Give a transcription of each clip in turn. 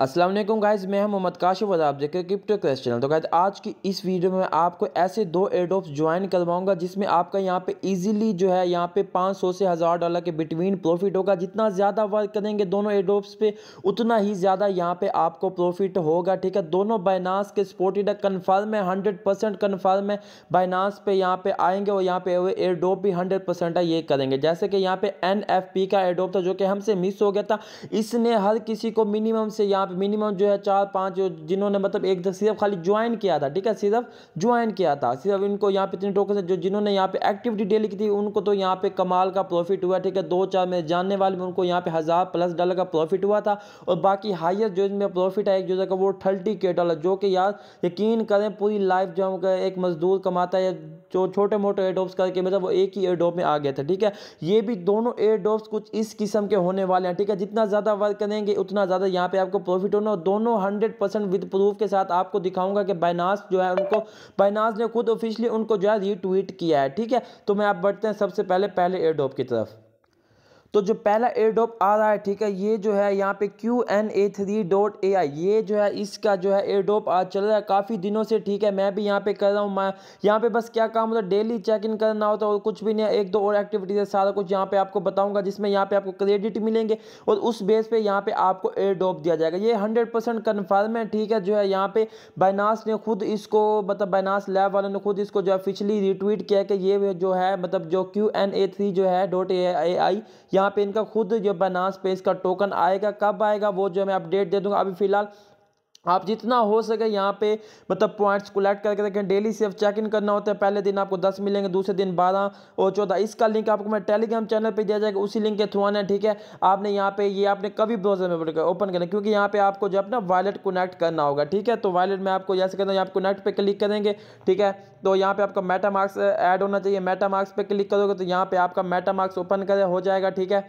Aslam guys मैं हूं मोहम्मद काशिफ और आप देख रहे क्रिप्टो क्रेश चैनल तो गाइज आज की इस वीडियो में आपको ऐसे दो एडोप्स ज्वाइन करवाऊंगा जिसमें आपका यहाँ पे इजीली जो है यहाँ पे 500 से हज़ार डॉलर के बिटवीन प्रॉफिट होगा जितना ज़्यादा वर्क करेंगे दोनों एडोप्स पे उतना ही ज़्यादा यहाँ पे आपको प्रॉफिट होगा ठीक है दोनों बाइनास के स्पोर्टेड कन्फर्म है हंड्रेड परसेंट कन्फर्म है बाइनास पे यहाँ पे आएंगे और यहाँ पे एडोप भी हंड्रेड परसेंट है ये करेंगे जैसे कि यहाँ पे एन का एडोप था जो कि हमसे मिस हो गया था इसने हर किसी को मिनिमम से यहाँ पे मिनिमम जो है चार पाँच जिन्होंने मतलब एक सिर्फ खाली ज्वाइन किया था ठीक है सिर्फ ज्वाइन किया था सिर्फ इनको यहाँ पे तीन टोकन जो जिन्होंने यहाँ पे एक्टिविटी डेली की थी उनको तो यहाँ पे कमाल का प्रॉफिट हुआ ठीक है दो चार में जानने वाले में उनको यहाँ पे हज़ार प्लस डॉलर का प्रॉफिट हुआ था और बाकी हाइस्ट जो इनमें प्रॉफिट है एक जो वो थर्टी के डॉलर जो कि यार यकीन करें पूरी लाइफ जो एक मजदूर कमाता है जो छोटे मोटे एडोप्स करके मतलब वो एक ही एडोप में आ गया था ठीक है ये भी दोनों एडोप्स कुछ इस किस्म के होने वाले हैं ठीक है जितना ज़्यादा वर्क करेंगे उतना ज़्यादा यहाँ पे आपको प्रॉफिट होना दोनों हंड्रेड परसेंट विद प्रूफ के साथ आपको दिखाऊंगा कि बाइनास जो है उनको बाइनास ने खुद ऑफिशियली उनको जो है रीट्वीट किया है ठीक है तो मैं आप बढ़ते हैं सबसे पहले पहले एयरडॉप की तरफ तो जो पहला एयर ड्रॉप आ रहा है ठीक है ये जो है यहाँ पे Q N A three dot A I ये जो है इसका जो है एयर ड्रॉप आज चल रहा है काफ़ी दिनों से ठीक है मैं भी यहाँ पे कर रहा हूँ मैं यहाँ पे बस क्या काम होता है डेली चेक इन करना होता है और कुछ भी नहीं एक दो और एक्टिविटीज़ है सारा कुछ यहाँ पे आपको बताऊँगा जिसमें यहाँ पे आपको क्रेडिट मिलेंगे और उस बेस पर यहाँ पे आपको एयर ड्रॉप दिया जाएगा ये हंड्रेड परसेंट कन्फर्म है ठीक है जो है यहाँ पे बैनास ने खुद इसको मतलब बैनास लैब वालों ने खुद इसको जो है फिचली रिट्वीट किया कि ये जो है मतलब जो क्यू एन ए थ्री जो है डॉट ए आई यहाँ पे इनका खुद जो बनास पे इसका टोकन आएगा कब आएगा वो जो मैं अपडेट दे दूंगा अभी फिलहाल आप जितना हो सके यहाँ पे मतलब पॉइंट्स कलेक्ट करके देखें डेली सिर्फ चेक इन करना होता है पहले दिन आपको दस मिलेंगे दूसरे दिन बारह और चौदह इसका लिंक आपको मैं टेलीग्राम चैनल पे दिया जाएगा उसी लिंक के थ्रू आना है ठीक है आपने यहाँ पे ये आपने कभी ब्राउजर में ओपन करना क्योंकि यहाँ पे आपको जो अपना वॉलेट कनेक्ट करना होगा ठीक है तो वॉलेट में आपको जैसे कहना आप कनेक्ट पर क्लिक करेंगे ठीक है तो यहाँ पे आपका मेटा मार्क्स एड होना चाहिए मेटा मार्क्स पर क्लिक करोगे तो यहाँ पर आपका मेटा मार्क्स ओपन करे हो जाएगा ठीक है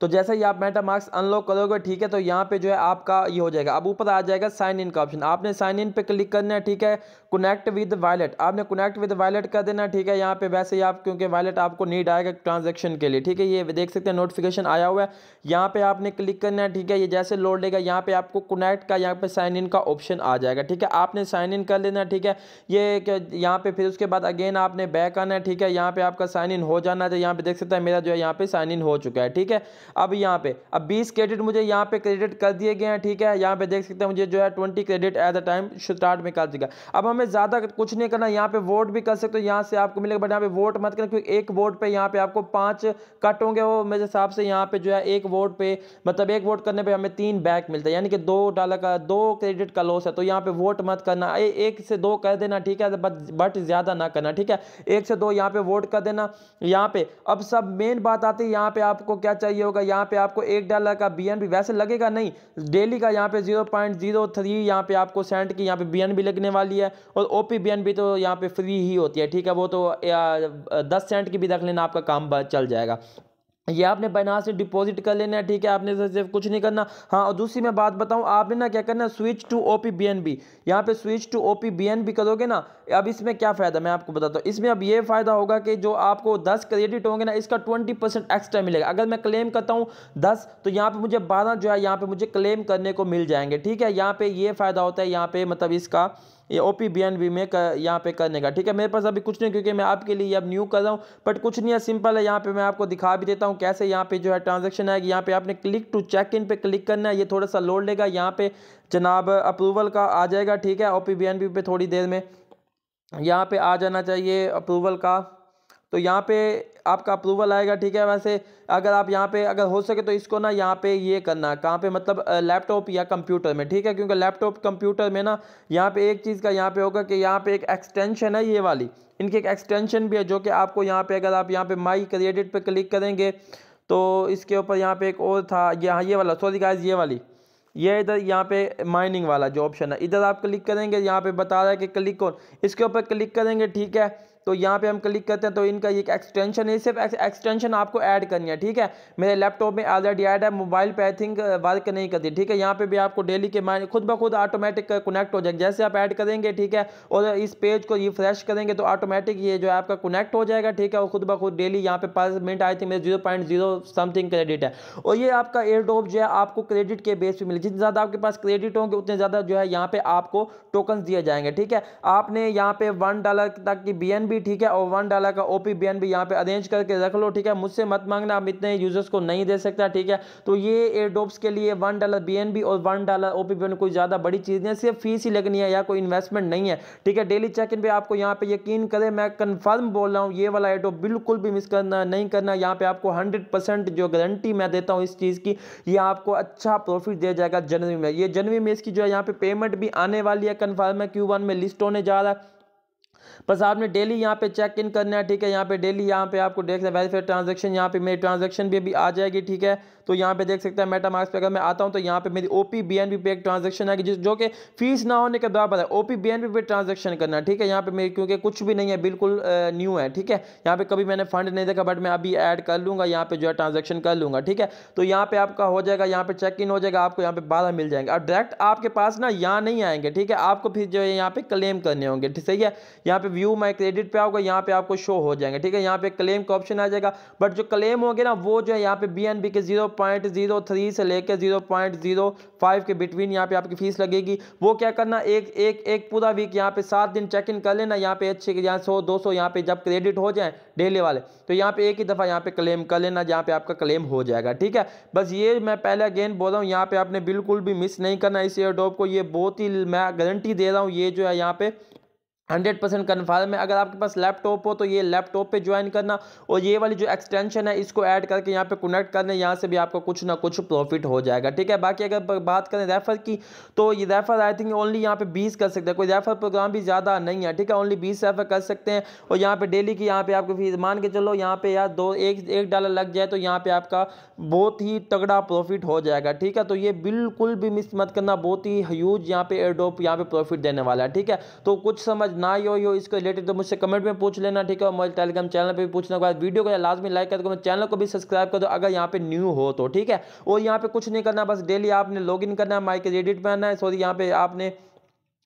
तो जैसे ही आप मेटा मार्क्स अनलॉक करोगे ठीक है तो यहाँ पे जो है आपका ये हो जाएगा अब ऊपर आ जाएगा साइन इन का ऑप्शन आपने साइन इन पे क्लिक करना है ठीक है कनेक्ट विद वैलेट आपने कनेक्ट विद वैलेट कर देना ठीक है यहाँ पे वैसे ही आप क्योंकि वैलेट आपको नीड आएगा ट्रांजेक्शन के लिए ठीक है ये देख सकते हैं नोटिफिकेशन आया हुआ है यहाँ पे आपने क्लिक करना है ठीक है ये जैसे लोड लेगा यहाँ पे आपको कनेक्ट का यहाँ पे साइन इन का ऑप्शन आ जाएगा ठीक है आपने साइन इन कर लेना ठीक है ये यहाँ पे फिर उसके बाद अगेन आपने बैक आना है ठीक है यहाँ पे आपका साइन इन हो जाना चाहिए यहाँ पे देख सकते हैं मेरा जो है यहाँ पे साइन इन हो चुका है ठीक है अब यहाँ पे अब बीस क्रेडिट मुझे यहाँ पे क्रेडिट कर दिए गए हैं ठीक है यहाँ पे देख सकते हैं मुझे जो है twenty credit at the time start में कर देगा अब हमें में ज़्यादा कुछ नहीं करना यहाँ पे वोट भी कर सकते हो यहाँ से आपको मिलेगा बट यहाँ पे वोट मत करना क्योंकि एक वोट पे यहाँ पे आपको पांच कट होंगे वो मेरे हिसाब से यहाँ पे जो है एक वोट पे मतलब एक वोट करने पे हमें तीन बैक मिलता है यानी कि दो डॉलर का दो क्रेडिट का लॉस है तो यहाँ पे वोट मत करना ए, एक से दो कर देना ठीक है बट ज़्यादा ना करना ठीक है एक से दो यहाँ पे वोट कर देना यहाँ पे अब सब मेन बात आती है यहाँ पे आपको क्या चाहिए होगा यहाँ पे आपको एक डॉलर का बी वैसे लगेगा नहीं डेली का यहाँ पे जीरो पॉइंट जीरो पे आपको सेंट की यहाँ पे बी लगने वाली है और ओ भी तो यहाँ पे फ्री ही होती है ठीक है वो तो दस सेंट की भी रख लेना आपका काम चल जाएगा ये आपने बना से डिपॉजिट कर लेना है ठीक है आपने सिर्फ कुछ नहीं करना हाँ और दूसरी मैं बात बताऊँ आपने ना क्या करना है switch to O P B N B यहाँ पे switch to O P B N B करोगे ना अब इसमें क्या फ़ायदा मैं आपको बताता हूँ इसमें अब ये फ़ायदा होगा कि जो आपको दस क्रेडिट होंगे ना इसका ट्वेंटी परसेंट एक्स्ट्रा मिलेगा अगर मैं क्लेम करता हूँ दस तो यहाँ पर मुझे बारह जो है यहाँ पर मुझे क्लेम करने को मिल जाएंगे ठीक है यहाँ पर ये फ़ायदा होता है यहाँ पर मतलब इसका ये O P B N B में कर, यहाँ पे करने का ठीक है मेरे पास अभी कुछ नहीं क्योंकि मैं आपके लिए अब न्यू कर रहा हूँ बट कुछ नहीं है सिंपल है यहाँ पे मैं आपको दिखा भी देता हूँ कैसे यहाँ पे जो है ट्रांजेक्शन आएगी यहाँ पे आपने क्लिक टू चेक इन पे क्लिक करना है ये थोड़ा सा लोड लेगा यहाँ पे जनाब अप्रूवल का आ जाएगा ठीक है O P B N B पे थोड़ी देर में यहाँ पे आ जाना चाहिए अप्रूवल का तो यहाँ पे आपका अप्रूवल आएगा ठीक है वैसे अगर आप यहाँ पे अगर हो सके तो इसको ना यहाँ पे ये करना कहाँ पे मतलब लैपटॉप या कंप्यूटर में ठीक है क्योंकि लैपटॉप कंप्यूटर में ना यहाँ पे एक चीज़ का यहाँ पे होगा कि यहाँ पे एक एक्सटेंशन है ये वाली इनकी एक एक्सटेंशन भी है जो कि आपको यहाँ पे अगर आप यहाँ पे माई क्रिएडिट पर क्लिक करेंगे तो इसके ऊपर यहाँ पे एक और था यहाँ ये वाला सॉरी गाइज ये वाली ये इधर यहाँ पे माइनिंग वाला जो ऑप्शन है इधर आप क्लिक करेंगे यहाँ पे बता रहा है कि क्लिक कौन इसके ऊपर क्लिक करेंगे ठीक है तो यहाँ पे हम क्लिक करते हैं तो इनका एक एक्सटेंशन है सिर्फ एक्सटेंशन आपको ऐड करनी है ठीक है मेरे लैपटॉप में ऑलरेडी ऐड है मोबाइल पे आई थिंक वर्क नहीं करती ठीक है यहाँ पे भी आपको डेली के माइंड खुद ब खुद ऑटोमेटिक कनेक्ट uh, हो जाएगा जैसे आप ऐड करेंगे ठीक है और इस पेज को रिफ्रेश करेंगे तो ऑटोमेटिक ये जो आपका कनेक्ट हो जाएगा ठीक है और खुद ब खुद डेली यहाँ पे पर मिनट आई थिंक मेरे zero point zero something credit है और ये आपका ड्रॉप जो है आपको क्रेडिट के बेस पर मिले जितने ज़्यादा आपके पास क्रेडिट होंगे उतने ज़्यादा जो है यहाँ पे आपको टोकन दिए जाएंगे ठीक है आपने यहाँ पे वन डॉलर तक की बी भी ठीक है और वन डाला का ओपी बी एन भी यहाँ पे अरेंज करके रख लो ठीक है मुझसे मत मांगना आप इतने यूजर्स को नहीं दे सकता ठीक है तो ये एयर ड्रॉप्स के लिए one dollar B N B और one dollar O P B N कोई ज़्यादा बड़ी चीज़ नहीं है सिर्फ फीस ही लगनी है या कोई इन्वेस्टमेंट नहीं है ठीक है डेली चेक इन पर आपको यहाँ पे यकीन करें मैं कन्फर्म बोल रहा हूँ ये वाला एयर ड्रॉप बिल्कुल भी मिस करना नहीं करना यहाँ पे आपको हंड्रेड परसेंट जो गारंटी मैं देता हूँ इस चीज़ की ये आपको अच्छा प्रॉफिट दिया जाएगा जनवरी में ये जनवरी में इसकी जो है यहाँ पे पेमेंट भी आने वाली है कन्फर्म है क्यू में लिस्ट होने जा रहा है बस आपने डेली यहाँ पे चेक इन करना है ठीक है यहाँ पे डेली यहाँ पे आपको देख सकते हैं ट्रांजेक्शन यहाँ पे मेरी ट्रांजेक्शन भी अभी आ जाएगी ठीक है तो यहाँ पे देख सकते हैं मेटा मार्क्स पे अगर मैं आता हूँ तो यहाँ पे मेरी O P B N B पे एक ट्रांजेक्शन आएगी जिस जो कि फीस ना होने के बराबर है O P B N B पे ट्रांजेक्शन करना है ठीक है यहाँ पे मेरी क्योंकि कुछ भी नहीं है बिल्कुल न्यू है ठीक है यहाँ पे कभी मैंने फंड नहीं देखा बट मैं अभी ऐड कर लूँगा यहाँ पे जो है ट्रांजेक्शन कर लूँगा ठीक है तो यहाँ पे आपका हो जाएगा यहाँ पे चेक इन हो जाएगा आपको यहाँ पे बारह मिल जाएंगे और डायरेक्ट आपके पास ना यहाँ नहीं आएंगे ठीक है आपको फिर जो है यहाँ पे क्लेम करने होंगे सही है यहाँ पे व्यू माई क्रेडिट पे आओगे यहाँ पे आपको शो हो जाएंगे ठीक है यहाँ पे क्लेम का ऑप्शन आ जाएगा बट जो क्लेम होंगे ना वो जो है यहाँ पे बी के जीरो थ्री से लेकर जीरो पॉइंट के बिटवीन यहाँ पे आपकी फीस लगेगी वो क्या करना एक एक एक पूरा वीक यहाँ पे सात दिन चेक इन कर लेना यहाँ पे अच्छे यहाँ सौ दो सौ यहाँ पे जब क्रेडिट हो जाए डेली वाले तो यहाँ पे एक ही दफ़ा यहाँ पे क्लेम कर लेना जहाँ पे आपका क्लेम हो जाएगा ठीक है बस ये मैं पहले अगेन बोल रहा हूँ यहाँ पे आपने बिल्कुल भी मिस नहीं करना इस एयर को ये बहुत ही मैं गारंटी दे रहा हूँ ये जो है यहाँ पे हंड्रेड परसेंट कन्फर्म है अगर आपके पास लैपटॉप हो तो ये लैपटॉप पे ज्वाइन करना और ये वाली जो एक्सटेंशन है इसको ऐड करके यहाँ पे कनेक्ट करना यहाँ से भी आपको कुछ ना कुछ प्रॉफिट हो जाएगा ठीक है बाकी अगर बात करें रेफर की तो ये रेफर आई थिंक ओनली यहाँ पे बीस कर सकते हैं कोई रेफर प्रोग्राम भी ज़्यादा नहीं है ठीक है ओनली बीस रेफर कर सकते हैं और यहाँ पर डेली की यहाँ पर आपको फीस मान के चलो यहाँ पर यार दो एक एक डॉलर लग जाए तो यहाँ पर आपका बहुत ही तगड़ा प्रॉफिट हो जाएगा ठीक है तो ये बिल्कुल भी मिस मत करना बहुत ही ह्यूज यहाँ पे एयरडोप यहाँ पर प्रॉफिट देने वाला है ठीक है तो कुछ समझ समझ ना आई हो, हो रिलेटेड तो मुझसे कमेंट में पूछ लेना ठीक है और मोबाइल टेलीग्राम चैनल पर भी पूछने के बाद वीडियो को लाजमी लाइक कर दो चैनल को भी सब्सक्राइब कर दो अगर यहाँ पे न्यू हो तो ठीक है और यहाँ पे कुछ नहीं करना बस डेली आपने लॉग करना है माइक एडिट में आना है सॉरी यहाँ पे आपने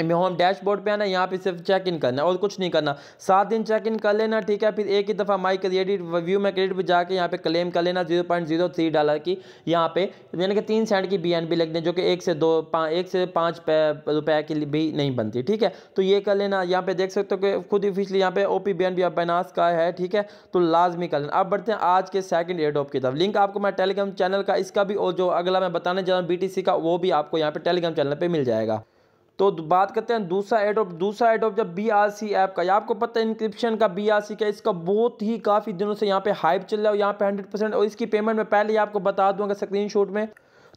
इनमें होम डैशबोर्ड पे आना यहाँ पे सिर्फ चेक इन करना और कुछ नहीं करना सात दिन चेक इन कर लेना ठीक है फिर एक ही दफ़ा माई क्रेडिट व्यू में क्रेडिट पर जाके यहाँ पे क्लेम कर लेना zero point zero three dollar की यहाँ पे यानी कि तीन सेंट की बी एन बी जो कि एक से दो एक से पाँच रुपए की भी नहीं बनती ठीक है तो ये कर लेना यहाँ पे देख सकते हो कि खुद ऑफिशली यहाँ पे O P B N Binance का है ठीक है तो लाजमी कर लेना अब बढ़ते हैं आज के सेकेंड एयर की तरफ लिंक आपको मैं टेलीग्राम चैनल का इसका भी और जो अगला मैं बताने जा रहा हूँ बी का वो भी आपको यहाँ पर टेलीग्राम चैनल पर मिल जाएगा तो बात करते हैं दूसरा एडोप दूसरा एडोप जब बी आर सी ऐप का आपको पता है इंक्रिप्शन का बी आर सी का इसका बहुत ही काफ़ी दिनों से यहाँ पे हाइप चल रहा है यहाँ पे हंड्रेड परसेंट और इसकी पेमेंट में पहले ही आपको बता दूंगा स्क्रीन शॉट में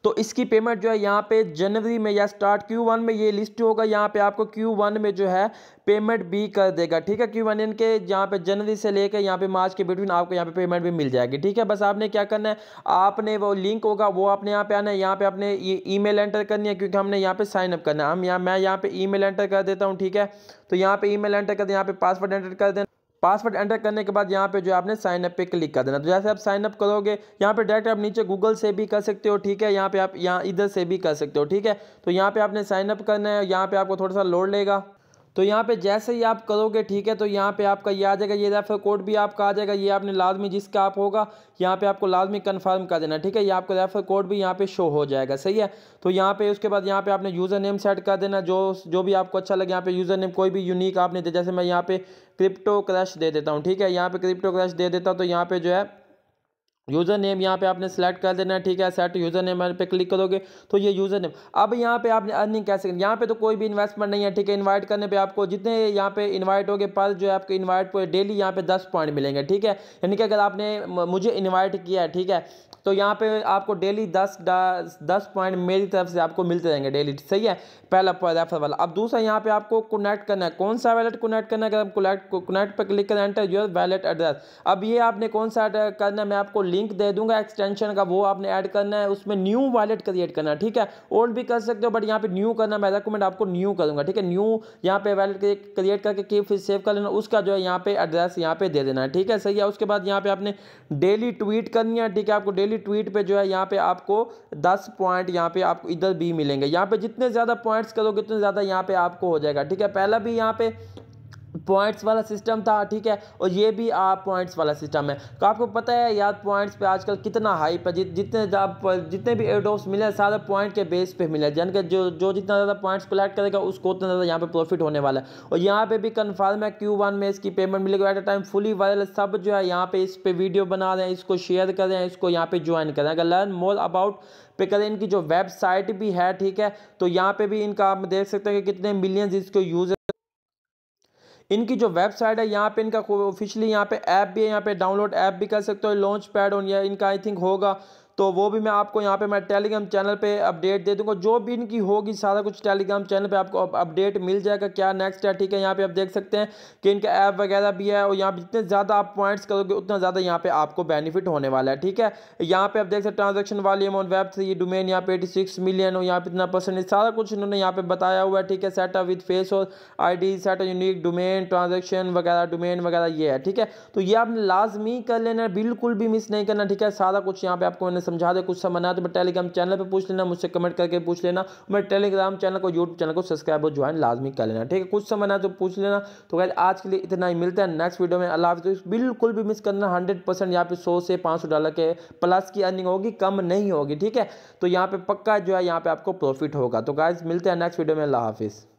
तो इसकी पेमेंट जो है यहाँ पे जनवरी में या स्टार्ट क्यू वन में ये लिस्ट होगा यहाँ पे आपको क्यू वन में जो है पेमेंट भी कर देगा ठीक है क्यू वन इनके यहाँ पे जनवरी से लेकर यहाँ पे मार्च के बिटवीन आपको यहाँ पे पेमेंट भी मिल जाएगी ठीक है बस आपने क्या करना है आपने वो लिंक होगा वो आपने यहाँ पे आना है यहाँ पे आपने ई मेल एंटर करनी है क्योंकि हमने यहाँ पे साइन अप करना है हम यहाँ मैं यहाँ पे ई मेल एंटर कर देता हूँ ठीक है तो यहाँ पे ई मेल एंटर कर दें यहाँ पे पासवर्ड एंटर कर दें पासवर्ड एंटर करने के बाद यहाँ पे जो आपने साइन अप पे क्लिक कर देना तो जैसे आप साइन अप करोगे यहाँ पे डायरेक्ट आप नीचे गूगल से भी कर सकते हो ठीक है यहाँ पे आप यहाँ इधर से भी कर सकते हो ठीक है तो यहाँ पे आपने साइन अप करना है यहाँ पे आपको थोड़ा सा लोड लेगा तो यहाँ पे जैसे ही आप करोगे ठीक है तो यहाँ पे आपका ये आ जाएगा ये रेफर कोड भी आपका आ जाएगा ये आपने लाजमी जिसका आप होगा यहाँ पे आपको लाजमी कन्फर्म कर देना ठीक है ये आपका रेफर कोड भी यहाँ पे शो हो जाएगा सही है तो यहाँ पे उसके बाद यहाँ पे आपने यूज़र नेम सेट कर देना जो जो भी आपको अच्छा लगे यहाँ पे यूज़र नेम कोई भी यूनिक आपने जैसे मैं यहाँ पे क्रिप्टो क्रैश दे देता हूँ ठीक है यहाँ पे क्रिप्टो क्रैश दे देता हूँ तो यहाँ पे जो है यूज़र नेम यहाँ पे आपने सेलेक्ट कर देना है ठीक है सेट यूज़र नेम पे क्लिक करोगे तो ये यूज़र नेम अब यहाँ पे आपने अर्निंग कैसे करनी यहाँ पे तो कोई भी इन्वेस्टमेंट नहीं है ठीक है इनवाइट करने पे आपको जितने यहाँ पे इनवाइट होगे पर जो है आपके इनवाइट को डेली यहाँ पे दस पॉइंट मिलेंगे ठीक है यानी कि अगर आपने मुझे इन्वाइट किया है ठीक है तो यहाँ पे आपको डेली दस दस पॉइंट मेरी तरफ से आपको मिलते रहेंगे डेली सही है पहला रेफर वाला अब दूसरा यहाँ पे आपको कनेक्ट करना है कौन सा वैलेट कनेक्ट करना है अगर आप कनेक्ट पर क्लिक करें एंटर योर वैलेट एड्रेस अब ये आपने कौन सा करना है मैं आपको लिंक दे दूंगा एक्सटेंशन का वो आपने ऐड करना है उसमें न्यू वॉलेट क्रिएट करना ठीक है ओल्ड भी कर सकते हो बट यहाँ पे न्यू करना मैं रिकमेंड आपको न्यू करूँगा ठीक है न्यू यहाँ पे वॉलेट क्रिएट करके की फिर सेव कर लेना उसका जो है यहाँ पे एड्रेस यहाँ पे दे देना है ठीक है सही है उसके बाद यहाँ पे आपने डेली ट्वीट करनी है ठीक है आपको डेली ट्वीट पर जो है यहाँ पे आपको दस पॉइंट यहाँ पे आपको इधर भी मिलेंगे यहाँ पे जितने ज़्यादा पॉइंट्स करोगे उतने ज़्यादा यहाँ पे आपको हो जाएगा ठीक है पहला भी यहाँ पे पॉइंट्स वाला सिस्टम था ठीक है और ये भी आप पॉइंट्स वाला सिस्टम है तो आपको पता है यार पॉइंट्स पे आजकल कितना हाई पर जित जितने जितने भी एडोप्स मिले सारे पॉइंट के बेस पे मिले जान के जो जो जितना ज़्यादा पॉइंट्स कलेक्ट करेगा उसको उतना ज़्यादा यहाँ पे प्रॉफिट होने वाला है और यहाँ पे भी कन्फर्म है क्यू में इसकी पेमेंट मिलेगी at a time fully viral सब जो है यहाँ पर इस पर वीडियो बना रहे हैं इसको शेयर करें इसको यहाँ पर ज्वाइन करें अगर लर्न मोर अबाउट पे करें इनकी जो वेबसाइट भी है ठीक है तो यहाँ पर भी इनका आप देख सकते हैं कि कितने मिलियंस इसको यूज़ इनकी जो वेबसाइट है यहाँ पे इनका ऑफिशियली यहाँ पे ऐप भी है यहाँ पे डाउनलोड ऐप भी कर सकते हो लॉन्च पैड ऑन या इनका आई थिंक होगा तो वो भी मैं आपको यहाँ पे मैं टेलीग्राम चैनल पे अपडेट दे दूँगा जो भी इनकी होगी सारा कुछ टेलीग्राम चैनल पे आपको अपडेट मिल जाएगा क्या नेक्स्ट है ठीक है यहाँ पे आप देख सकते हैं कि इनका ऐप वगैरह भी है और यहाँ पर जितने ज़्यादा आप पॉइंट्स करोगे उतना ज़्यादा यहाँ पर आपको बेनिफिट होने वाला है ठीक है यहाँ पर आप देख सकते हैं ट्रांजेक्शन वॉल्यूम और वेब थ्री डोमेन यहाँ पे एटी मिलियन और यहाँ पर इतना परसेंटेज सारा कुछ इन्होंने यहाँ पर बताया हुआ है ठीक है सेट विद फेस और I D set unique domain transaction वगैरह डोमेन वगैरह ये है ठीक है तो ये आपने लाजमी कर लेना बिल्कुल भी मिस नहीं करना ठीक है सारा कुछ यहाँ पर आपको मैंने समझा दिया कुछ समझ आया तो मैं टेलीग्राम चैनल पर पूछ लेना मुझसे कमेंट करके पूछ लेना मैं टेलीग्राम चैनल को यूट्यूब चैनल को सब्सक्राइब और ज्वाइन लाजमी कर लेना ठीक है कुछ समझ आया तो पूछ लेना तो गैर आज के लिए इतना ही मिलता है नेक्स्ट वीडियो में अल्लाह हाफिज़ तो बिल्कुल भी मिस करना हंड्रेड परसेंट यहाँ पे सौ से पाँच सौ डॉलर के प्लस की अर्निंग होगी कम नहीं होगी ठीक है तो यहाँ पे पक्का जो है यहाँ पे आपको प्रॉफिट होगा तो गाइज मिलते हैं नेक्स्ट वीडियो में अल्लाह हाफिज़